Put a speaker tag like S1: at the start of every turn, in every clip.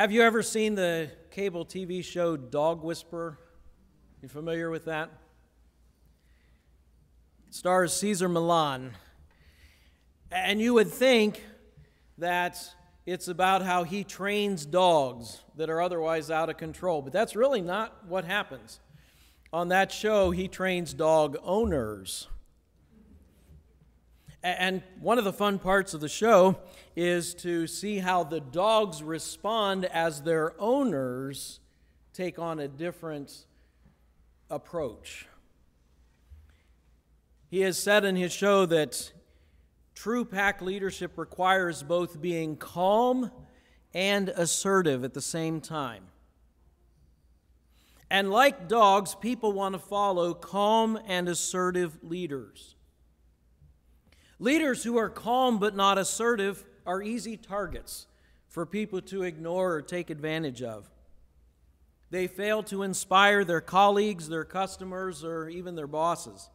S1: Have you ever seen the cable TV show Dog Whisperer? You familiar with that? It stars Caesar Milan. And you would think that it's about how he trains dogs that are otherwise out of control, but that's really not what happens. On that show, he trains dog owners and one of the fun parts of the show is to see how the dogs respond as their owners take on a different approach. He has said in his show that true pack leadership requires both being calm and assertive at the same time. And like dogs, people want to follow calm and assertive leaders. Leaders who are calm but not assertive are easy targets for people to ignore or take advantage of. They fail to inspire their colleagues, their customers, or even their bosses.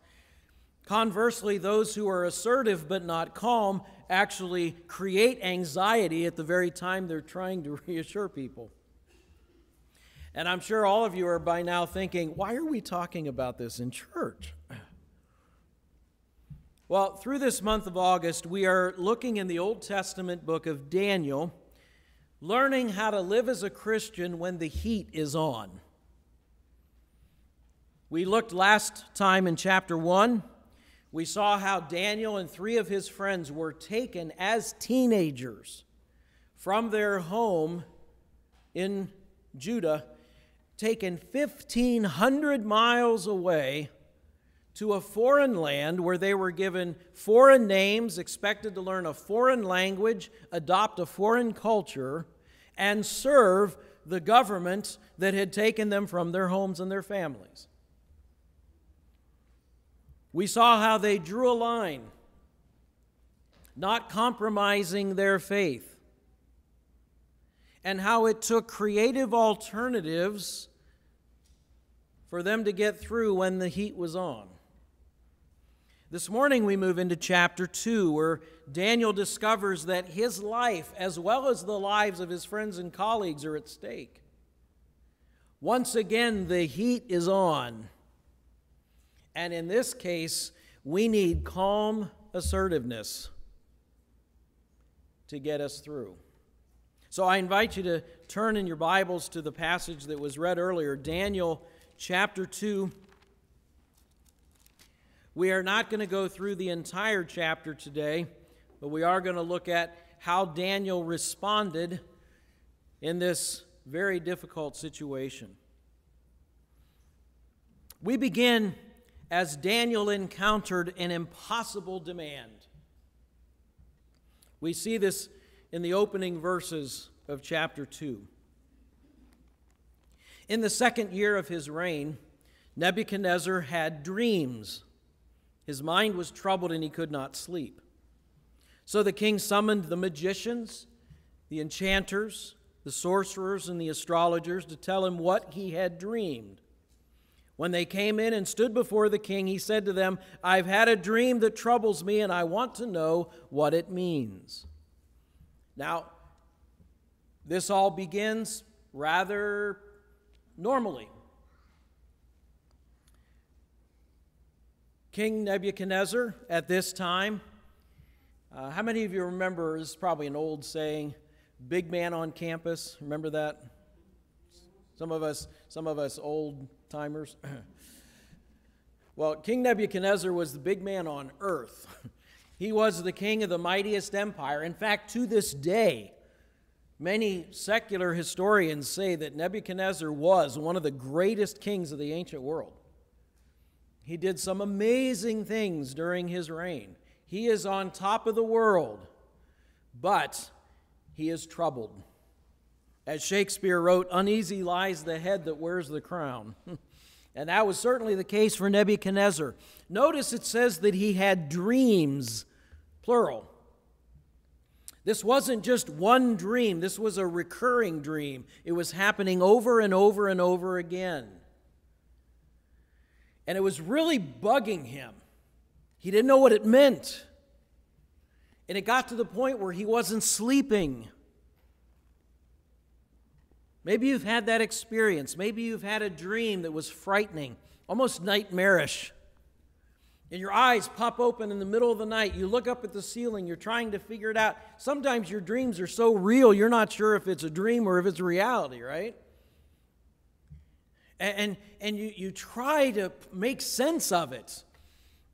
S1: Conversely, those who are assertive but not calm actually create anxiety at the very time they're trying to reassure people. And I'm sure all of you are by now thinking, why are we talking about this in church? Well, through this month of August, we are looking in the Old Testament book of Daniel, learning how to live as a Christian when the heat is on. We looked last time in chapter 1. We saw how Daniel and three of his friends were taken as teenagers from their home in Judah, taken 1,500 miles away to a foreign land where they were given foreign names, expected to learn a foreign language, adopt a foreign culture, and serve the government that had taken them from their homes and their families. We saw how they drew a line, not compromising their faith, and how it took creative alternatives for them to get through when the heat was on. This morning we move into chapter 2, where Daniel discovers that his life, as well as the lives of his friends and colleagues, are at stake. Once again, the heat is on. And in this case, we need calm assertiveness to get us through. So I invite you to turn in your Bibles to the passage that was read earlier, Daniel chapter 2 we are not going to go through the entire chapter today, but we are going to look at how Daniel responded in this very difficult situation. We begin as Daniel encountered an impossible demand. We see this in the opening verses of chapter 2. In the second year of his reign, Nebuchadnezzar had dreams his mind was troubled and he could not sleep. So the king summoned the magicians, the enchanters, the sorcerers, and the astrologers to tell him what he had dreamed. When they came in and stood before the king, he said to them, I've had a dream that troubles me, and I want to know what it means. Now, this all begins rather normally. King Nebuchadnezzar at this time. Uh, how many of you remember? This is probably an old saying big man on campus. Remember that? Some of us, some of us old timers. well, King Nebuchadnezzar was the big man on earth. he was the king of the mightiest empire. In fact, to this day, many secular historians say that Nebuchadnezzar was one of the greatest kings of the ancient world. He did some amazing things during his reign. He is on top of the world, but he is troubled. As Shakespeare wrote, uneasy lies the head that wears the crown. and that was certainly the case for Nebuchadnezzar. Notice it says that he had dreams, plural. This wasn't just one dream, this was a recurring dream. It was happening over and over and over again. And it was really bugging him. He didn't know what it meant. And it got to the point where he wasn't sleeping. Maybe you've had that experience. Maybe you've had a dream that was frightening, almost nightmarish. And your eyes pop open in the middle of the night. You look up at the ceiling. You're trying to figure it out. Sometimes your dreams are so real, you're not sure if it's a dream or if it's reality, right? And, and you, you try to make sense of it.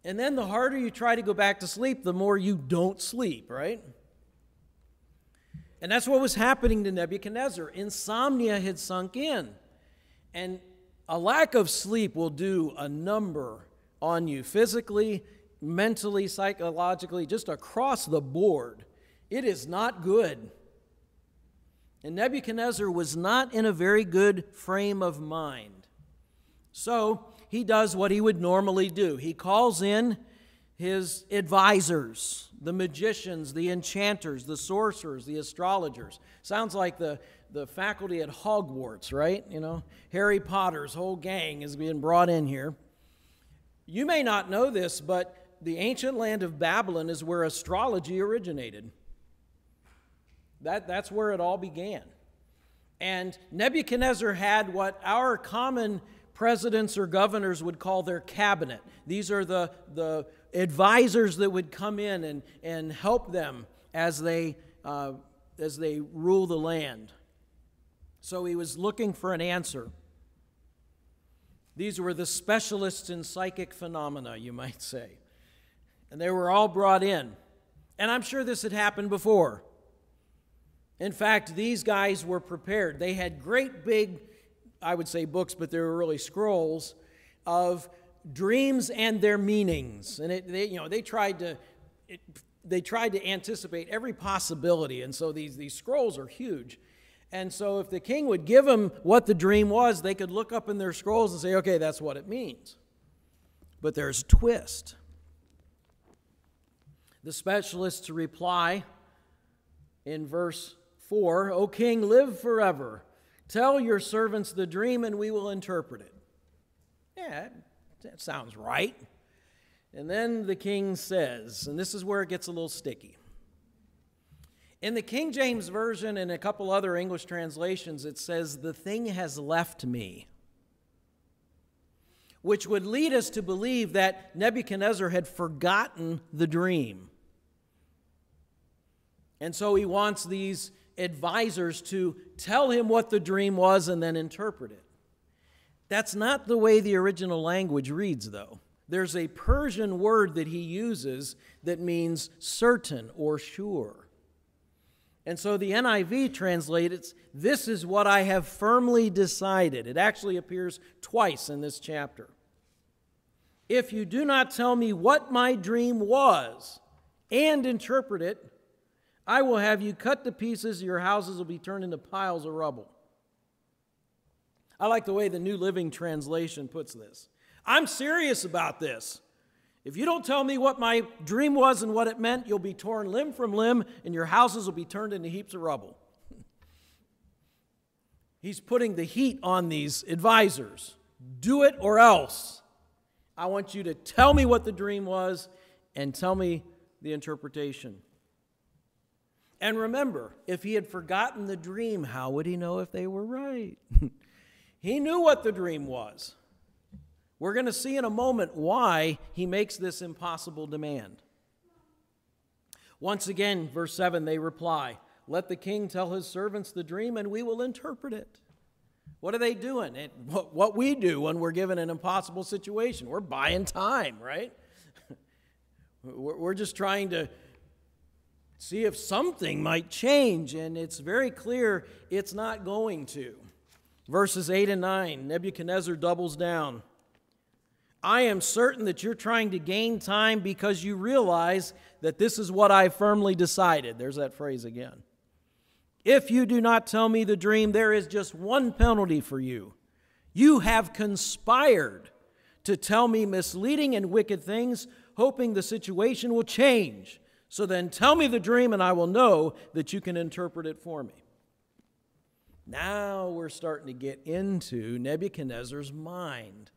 S1: And then the harder you try to go back to sleep, the more you don't sleep, right? And that's what was happening to Nebuchadnezzar. Insomnia had sunk in. And a lack of sleep will do a number on you physically, mentally, psychologically, just across the board. It is not good. And Nebuchadnezzar was not in a very good frame of mind. So he does what he would normally do he calls in his advisors, the magicians, the enchanters, the sorcerers, the astrologers. Sounds like the, the faculty at Hogwarts, right? You know, Harry Potter's whole gang is being brought in here. You may not know this, but the ancient land of Babylon is where astrology originated. That, that's where it all began. And Nebuchadnezzar had what our common presidents or governors would call their cabinet. These are the, the advisors that would come in and, and help them as they, uh, as they rule the land. So he was looking for an answer. These were the specialists in psychic phenomena, you might say. And they were all brought in. And I'm sure this had happened before. In fact, these guys were prepared. They had great big, I would say books, but they were really scrolls of dreams and their meanings. And it, they, you know, they tried to, it, they tried to anticipate every possibility. And so these, these scrolls are huge. And so if the king would give them what the dream was, they could look up in their scrolls and say, okay, that's what it means. But there's a twist. The specialists reply in verse 4 O king, live forever. Tell your servants the dream, and we will interpret it. Yeah, that sounds right. And then the king says, and this is where it gets a little sticky. In the King James Version and a couple other English translations, it says, The thing has left me. Which would lead us to believe that Nebuchadnezzar had forgotten the dream. And so he wants these advisors to tell him what the dream was and then interpret it. That's not the way the original language reads, though. There's a Persian word that he uses that means certain or sure. And so the NIV translates, This is what I have firmly decided. It actually appears twice in this chapter. If you do not tell me what my dream was and interpret it, I will have you cut to pieces, your houses will be turned into piles of rubble. I like the way the New Living Translation puts this. I'm serious about this. If you don't tell me what my dream was and what it meant, you'll be torn limb from limb and your houses will be turned into heaps of rubble. He's putting the heat on these advisors. Do it or else. I want you to tell me what the dream was and tell me the interpretation. And remember, if he had forgotten the dream, how would he know if they were right? he knew what the dream was. We're going to see in a moment why he makes this impossible demand. Once again, verse 7, they reply, Let the king tell his servants the dream, and we will interpret it. What are they doing? It, what, what we do when we're given an impossible situation. We're buying time, right? we're just trying to see if something might change. And it's very clear it's not going to. Verses 8 and 9 Nebuchadnezzar doubles down. I am certain that you're trying to gain time because you realize that this is what I firmly decided. There's that phrase again. If you do not tell me the dream, there is just one penalty for you. You have conspired to tell me misleading and wicked things, hoping the situation will change. So then tell me the dream, and I will know that you can interpret it for me. Now we're starting to get into Nebuchadnezzar's mind.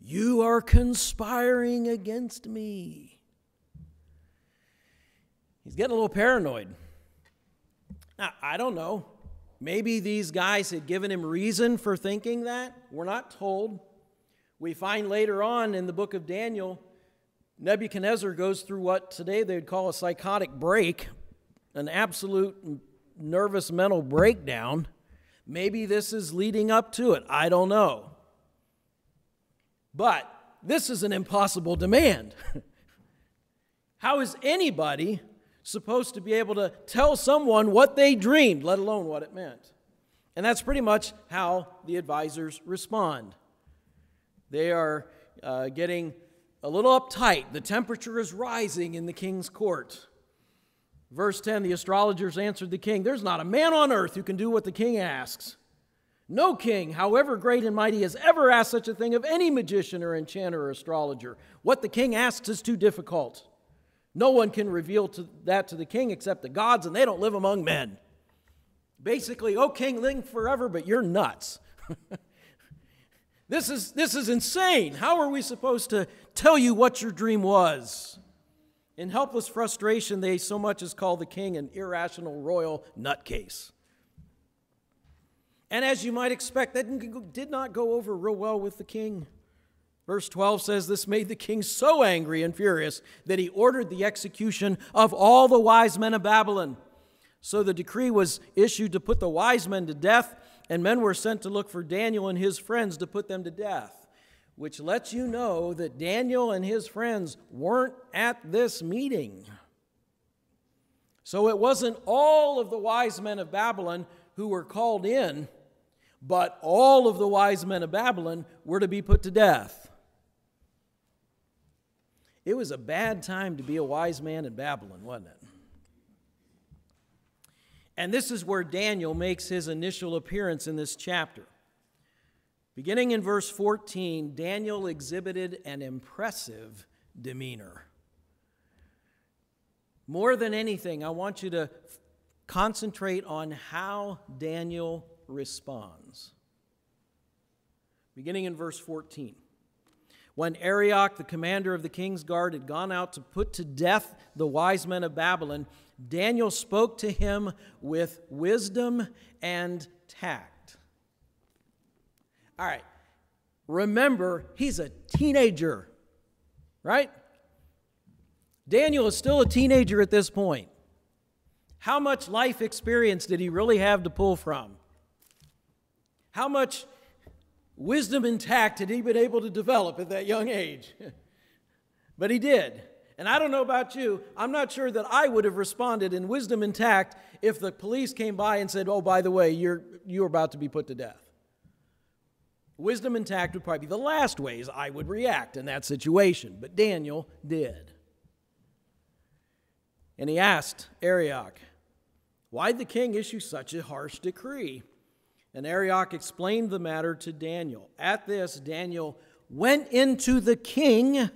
S1: You are conspiring against me. He's getting a little paranoid. Now, I don't know. Maybe these guys had given him reason for thinking that. We're not told. We find later on in the book of Daniel Nebuchadnezzar goes through what today they would call a psychotic break, an absolute nervous mental breakdown. Maybe this is leading up to it. I don't know. But this is an impossible demand. How is anybody supposed to be able to tell someone what they dreamed, let alone what it meant? And that's pretty much how the advisors respond. They are uh, getting a little uptight. The temperature is rising in the king's court. Verse 10 The astrologers answered the king, There's not a man on earth who can do what the king asks. No king, however great and mighty, has ever asked such a thing of any magician or enchanter or astrologer. What the king asks is too difficult. No one can reveal to that to the king except the gods, and they don't live among men. Basically, oh, king, live forever, but you're nuts. This is, this is insane. How are we supposed to tell you what your dream was? In helpless frustration, they so much as call the king an irrational royal nutcase. And as you might expect, that did not go over real well with the king. Verse 12 says, This made the king so angry and furious that he ordered the execution of all the wise men of Babylon. So the decree was issued to put the wise men to death and men were sent to look for Daniel and his friends to put them to death, which lets you know that Daniel and his friends weren't at this meeting. So it wasn't all of the wise men of Babylon who were called in, but all of the wise men of Babylon were to be put to death. It was a bad time to be a wise man in Babylon, wasn't it? And this is where Daniel makes his initial appearance in this chapter. Beginning in verse 14, Daniel exhibited an impressive demeanor. More than anything, I want you to concentrate on how Daniel responds. Beginning in verse 14. When Arioch, the commander of the king's guard, had gone out to put to death the wise men of Babylon, Daniel spoke to him with wisdom and tact. All right, remember, he's a teenager, right? Daniel is still a teenager at this point. How much life experience did he really have to pull from? How much wisdom intact had he been able to develop at that young age. but he did. And I don't know about you, I'm not sure that I would have responded in wisdom intact if the police came by and said, Oh, by the way, you're, you're about to be put to death. Wisdom intact would probably be the last ways I would react in that situation, but Daniel did. And he asked Arioch, Why'd the king issue such a harsh decree? And Arioch explained the matter to Daniel. At this, Daniel went into the king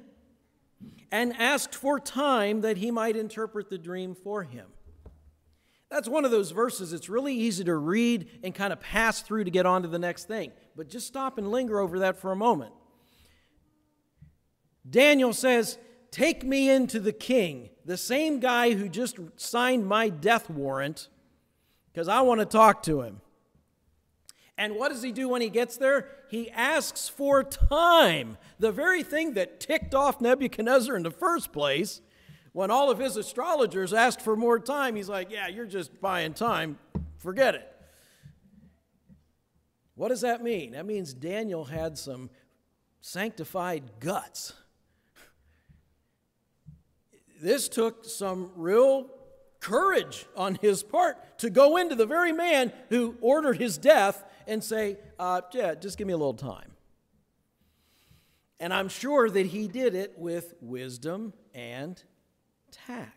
S1: and asked for time that he might interpret the dream for him. That's one of those verses it's really easy to read and kind of pass through to get on to the next thing. But just stop and linger over that for a moment. Daniel says, Take me into the king, the same guy who just signed my death warrant, because I want to talk to him. And what does he do when he gets there? He asks for time, the very thing that ticked off Nebuchadnezzar in the first place. When all of his astrologers asked for more time, he's like, Yeah, you're just buying time. Forget it. What does that mean? That means Daniel had some sanctified guts. This took some real courage on his part to go into the very man who ordered his death and say, uh, yeah, just give me a little time. And I'm sure that he did it with wisdom and tact.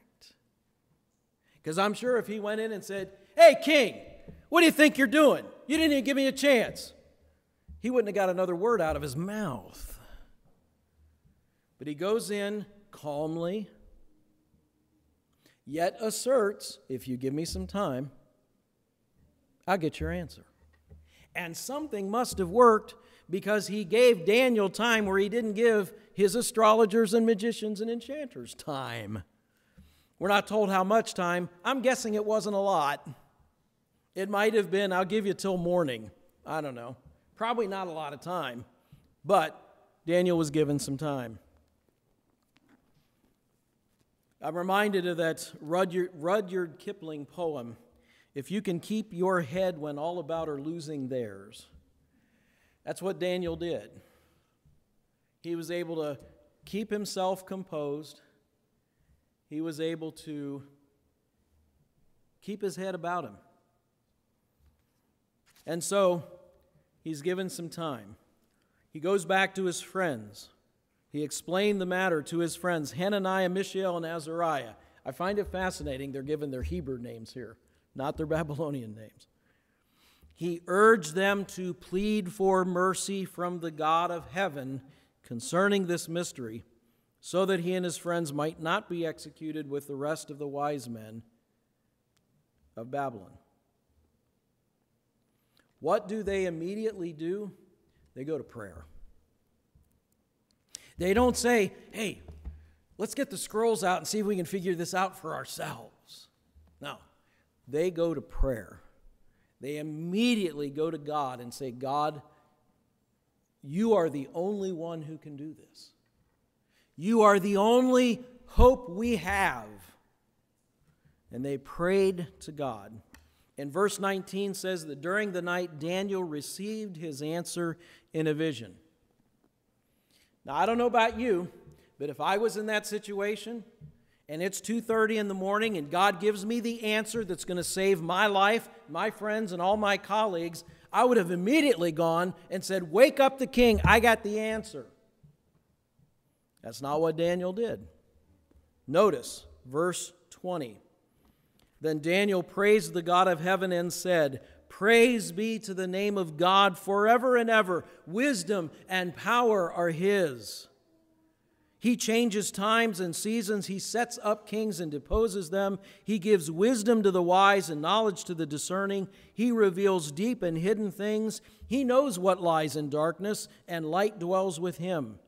S1: Because I'm sure if he went in and said, hey, king, what do you think you're doing? You didn't even give me a chance. He wouldn't have got another word out of his mouth. But he goes in calmly, yet asserts, if you give me some time, I'll get your answer. And something must have worked because he gave Daniel time where he didn't give his astrologers and magicians and enchanters time. We're not told how much time. I'm guessing it wasn't a lot. It might have been, I'll give you till morning. I don't know. Probably not a lot of time. But Daniel was given some time. I'm reminded of that Rudyard, Rudyard Kipling poem if you can keep your head when all about are losing theirs, that's what Daniel did. He was able to keep himself composed, he was able to keep his head about him. And so he's given some time. He goes back to his friends. He explained the matter to his friends, Hananiah, Mishael, and Azariah. I find it fascinating they're given their Hebrew names here not their Babylonian names. He urged them to plead for mercy from the God of heaven concerning this mystery, so that he and his friends might not be executed with the rest of the wise men of Babylon. What do they immediately do? They go to prayer. They don't say, hey, let's get the scrolls out and see if we can figure this out for ourselves. No, they go to prayer. They immediately go to God and say, God, you are the only one who can do this. You are the only hope we have. And they prayed to God. And verse 19 says that during the night, Daniel received his answer in a vision. Now, I don't know about you, but if I was in that situation, and it's 2:30 in the morning and God gives me the answer that's going to save my life, my friends and all my colleagues, I would have immediately gone and said, "Wake up the king, I got the answer." That's not what Daniel did. Notice verse 20. Then Daniel praised the God of heaven and said, Praise be to the name of God forever and ever. Wisdom and power are his. He changes times and seasons. He sets up kings and deposes them. He gives wisdom to the wise and knowledge to the discerning. He reveals deep and hidden things. He knows what lies in darkness, and light dwells with him.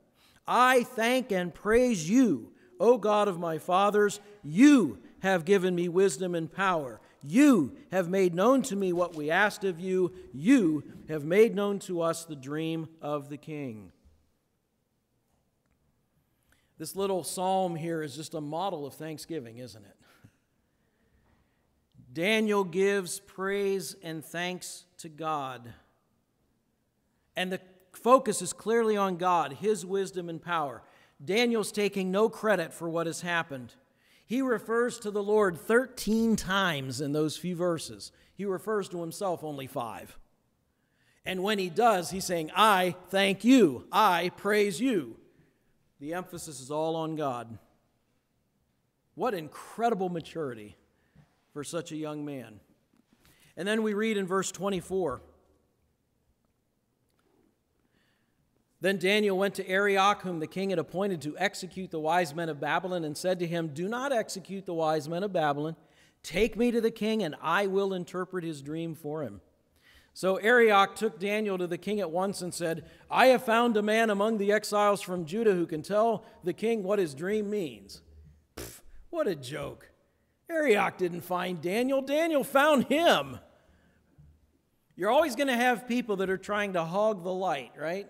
S1: I thank and praise you, O God of my fathers. You have given me wisdom and power. You have made known to me what we asked of you. You have made known to us the dream of the king. This little psalm here is just a model of thanksgiving, isn't it? Daniel gives praise and thanks to God. And the focus is clearly on God, his wisdom and power. Daniel's taking no credit for what has happened. He refers to the Lord 13 times in those few verses. He refers to himself only five. And when he does, he's saying, I thank you. I praise you. The emphasis is all on God. What incredible maturity for such a young man. And then we read in verse 24. Then Daniel went to Arioch, whom the king had appointed to execute the wise men of Babylon, and said to him, Do not execute the wise men of Babylon. Take me to the king, and I will interpret his dream for him. So Arioch took Daniel to the king at once and said, I have found a man among the exiles from Judah who can tell the king what his dream means. Pfft, what a joke. Arioch didn't find Daniel, Daniel found him. You're always going to have people that are trying to hog the light, right?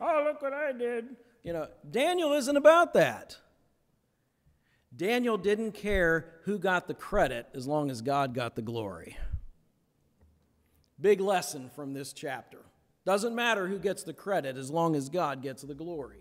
S1: Oh, look what I did. You know, Daniel isn't about that. Daniel didn't care who got the credit as long as God got the glory. Big lesson from this chapter. Doesn't matter who gets the credit as long as God gets the glory.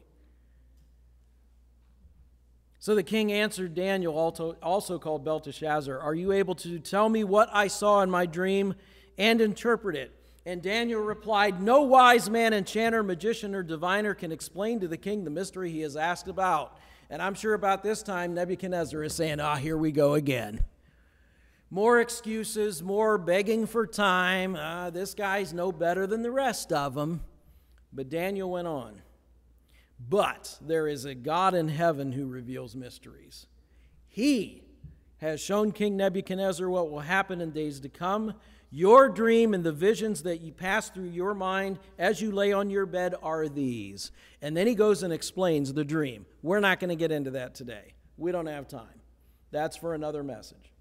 S1: So the king answered Daniel, also called Belteshazzar, Are you able to tell me what I saw in my dream and interpret it? And Daniel replied, No wise man, enchanter, magician, or diviner can explain to the king the mystery he has asked about. And I'm sure about this time Nebuchadnezzar is saying, Ah, here we go again. More excuses, more begging for time. Uh, this guy's no better than the rest of them. But Daniel went on. But there is a God in heaven who reveals mysteries. He has shown King Nebuchadnezzar what will happen in days to come. Your dream and the visions that you pass through your mind as you lay on your bed are these. And then he goes and explains the dream. We're not going to get into that today. We don't have time. That's for another message.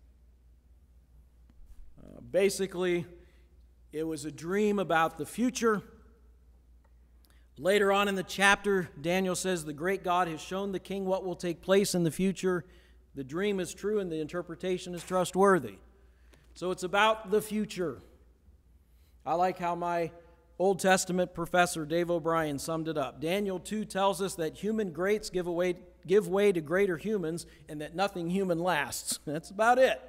S1: Basically, it was a dream about the future. Later on in the chapter, Daniel says, The great God has shown the king what will take place in the future. The dream is true and the interpretation is trustworthy. So it's about the future. I like how my Old Testament professor Dave O'Brien summed it up. Daniel 2 tells us that human greats give, away, give way to greater humans and that nothing human lasts. That's about it.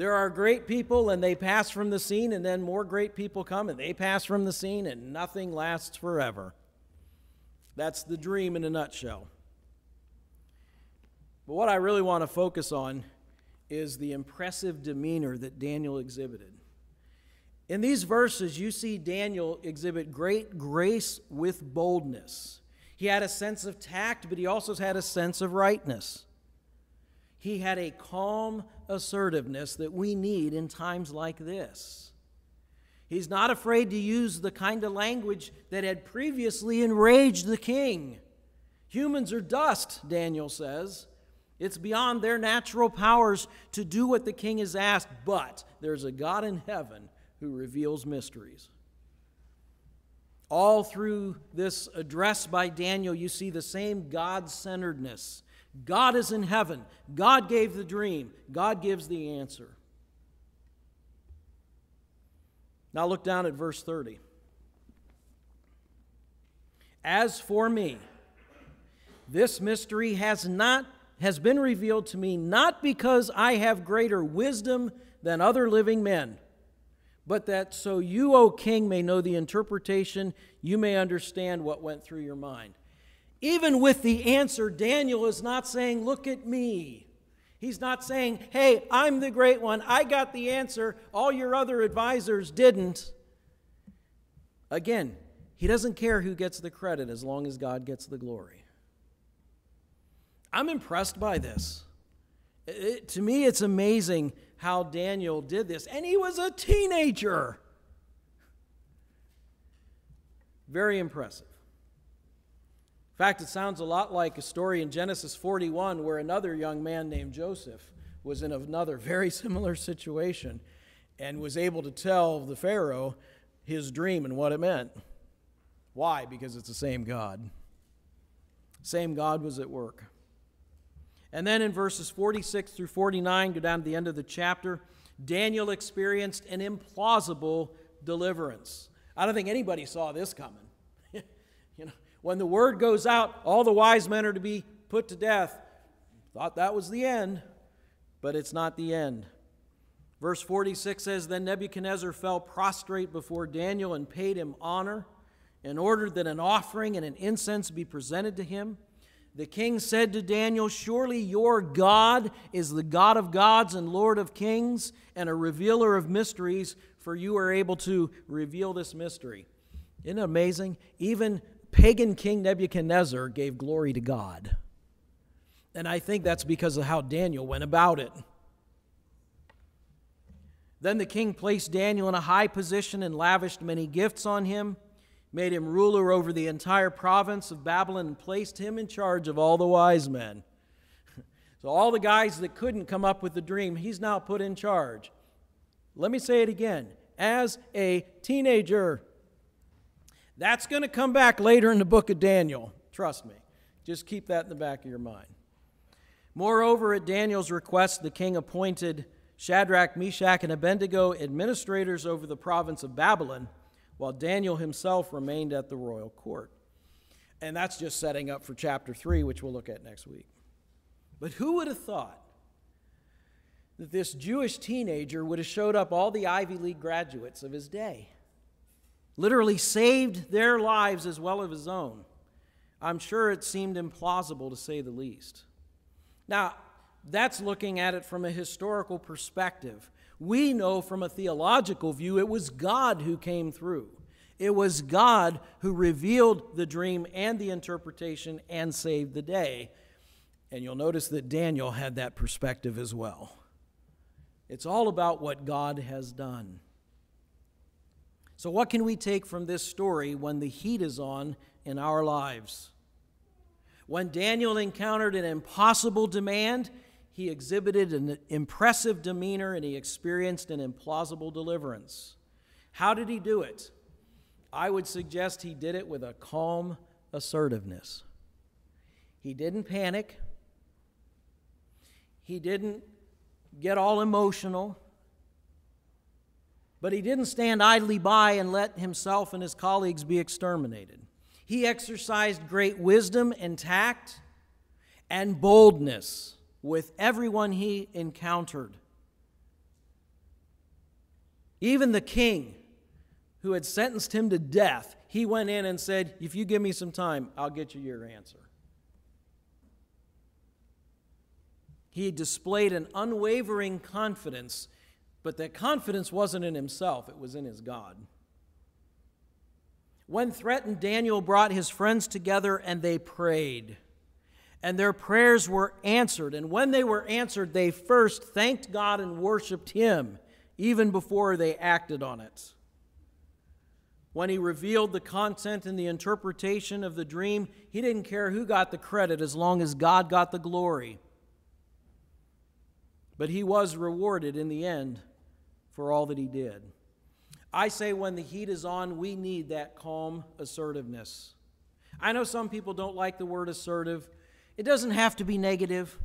S1: There are great people and they pass from the scene, and then more great people come and they pass from the scene, and nothing lasts forever. That's the dream in a nutshell. But what I really want to focus on is the impressive demeanor that Daniel exhibited. In these verses, you see Daniel exhibit great grace with boldness. He had a sense of tact, but he also had a sense of rightness. He had a calm assertiveness that we need in times like this. He's not afraid to use the kind of language that had previously enraged the king. Humans are dust, Daniel says. It's beyond their natural powers to do what the king has asked, but there's a God in heaven who reveals mysteries. All through this address by Daniel, you see the same God centeredness God is in heaven. God gave the dream. God gives the answer. Now look down at verse 30. As for me, this mystery has not has been revealed to me not because I have greater wisdom than other living men, but that so you, O king, may know the interpretation, you may understand what went through your mind. Even with the answer, Daniel is not saying, Look at me. He's not saying, Hey, I'm the great one. I got the answer. All your other advisors didn't. Again, he doesn't care who gets the credit as long as God gets the glory. I'm impressed by this. It, to me, it's amazing how Daniel did this. And he was a teenager. Very impressive fact, it sounds a lot like a story in Genesis 41 where another young man named Joseph was in another very similar situation and was able to tell the Pharaoh his dream and what it meant. Why? Because it's the same God. Same God was at work. And then in verses 46 through 49, go down to the end of the chapter, Daniel experienced an implausible deliverance. I don't think anybody saw this coming. you know, when the word goes out, all the wise men are to be put to death. Thought that was the end, but it's not the end. Verse 46 says Then Nebuchadnezzar fell prostrate before Daniel and paid him honor and ordered that an offering and an incense be presented to him. The king said to Daniel, Surely your God is the God of gods and Lord of kings and a revealer of mysteries, for you are able to reveal this mystery. Isn't it amazing? Even pagan king Nebuchadnezzar gave glory to God. And I think that's because of how Daniel went about it. Then the king placed Daniel in a high position and lavished many gifts on him, made him ruler over the entire province of Babylon, and placed him in charge of all the wise men. so, all the guys that couldn't come up with the dream, he's now put in charge. Let me say it again. As a teenager, that's going to come back later in the book of Daniel. Trust me. Just keep that in the back of your mind. Moreover, at Daniel's request, the king appointed Shadrach, Meshach, and Abednego administrators over the province of Babylon, while Daniel himself remained at the royal court. And that's just setting up for chapter 3, which we'll look at next week. But who would have thought that this Jewish teenager would have showed up all the Ivy League graduates of his day? literally saved their lives as well as his own, I'm sure it seemed implausible to say the least. Now, that's looking at it from a historical perspective. We know from a theological view it was God who came through. It was God who revealed the dream and the interpretation and saved the day. And you'll notice that Daniel had that perspective as well. It's all about what God has done. So, what can we take from this story when the heat is on in our lives? When Daniel encountered an impossible demand, he exhibited an impressive demeanor and he experienced an implausible deliverance. How did he do it? I would suggest he did it with a calm assertiveness. He didn't panic. He didn't get all emotional. But he didn't stand idly by and let himself and his colleagues be exterminated. He exercised great wisdom and tact and boldness with everyone he encountered. Even the king who had sentenced him to death, he went in and said, If you give me some time, I'll get you your answer. He displayed an unwavering confidence but that confidence wasn't in himself, it was in his God. When threatened, Daniel brought his friends together and they prayed. And their prayers were answered. And when they were answered, they first thanked God and worshiped him, even before they acted on it. When he revealed the content and the interpretation of the dream, he didn't care who got the credit as long as God got the glory. But he was rewarded in the end for all that he did. I say when the heat is on, we need that calm assertiveness. I know some people don't like the word assertive. It doesn't have to be negative.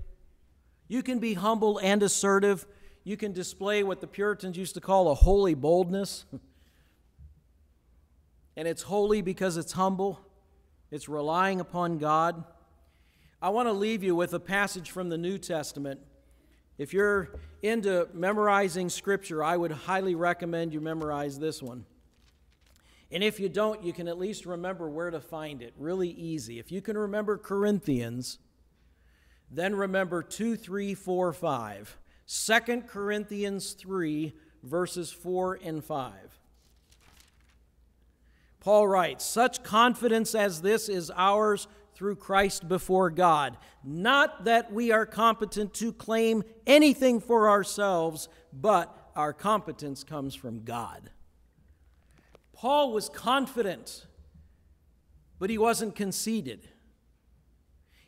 S1: You can be humble and assertive. You can display what the Puritans used to call a holy boldness. and it's holy because it's humble, it's relying upon God. I want to leave you with a passage from the New Testament if you're into memorizing scripture, I would highly recommend you memorize this one. And if you don't, you can at least remember where to find it. Really easy. If you can remember Corinthians, then remember 2, 3, 4, 5. 2 Corinthians 3, verses 4 and 5. Paul writes, Such confidence as this is ours through Christ before God. Not that we are competent to claim anything for ourselves, but our competence comes from God. Paul was confident, but he wasn't conceited.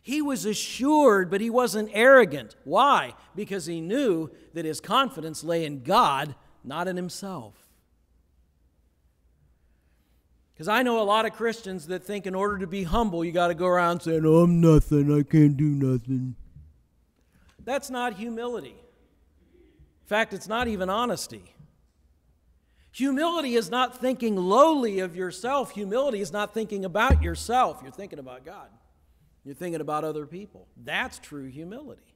S1: He was assured, but he wasn't arrogant. Why? Because he knew that his confidence lay in God, not in himself. Because I know a lot of Christians that think in order to be humble, you got to go around saying, oh, I'm nothing, I can't do nothing. That's not humility. In fact, it's not even honesty. Humility is not thinking lowly of yourself. Humility is not thinking about yourself. You're thinking about God. You're thinking about other people. That's true humility.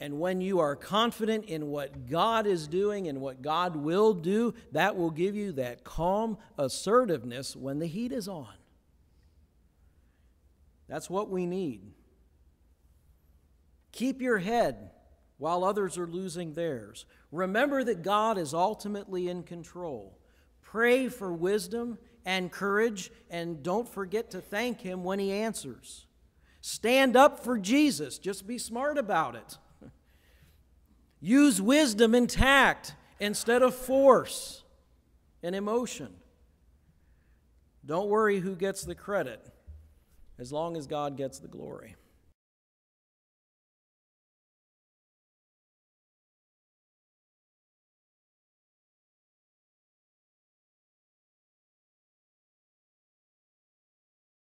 S1: And when you are confident in what God is doing and what God will do, that will give you that calm assertiveness when the heat is on. That's what we need. Keep your head while others are losing theirs. Remember that God is ultimately in control. Pray for wisdom and courage, and don't forget to thank Him when He answers. Stand up for Jesus, just be smart about it. Use wisdom and tact instead of force and emotion. Don't worry who gets the credit as long as God gets the glory.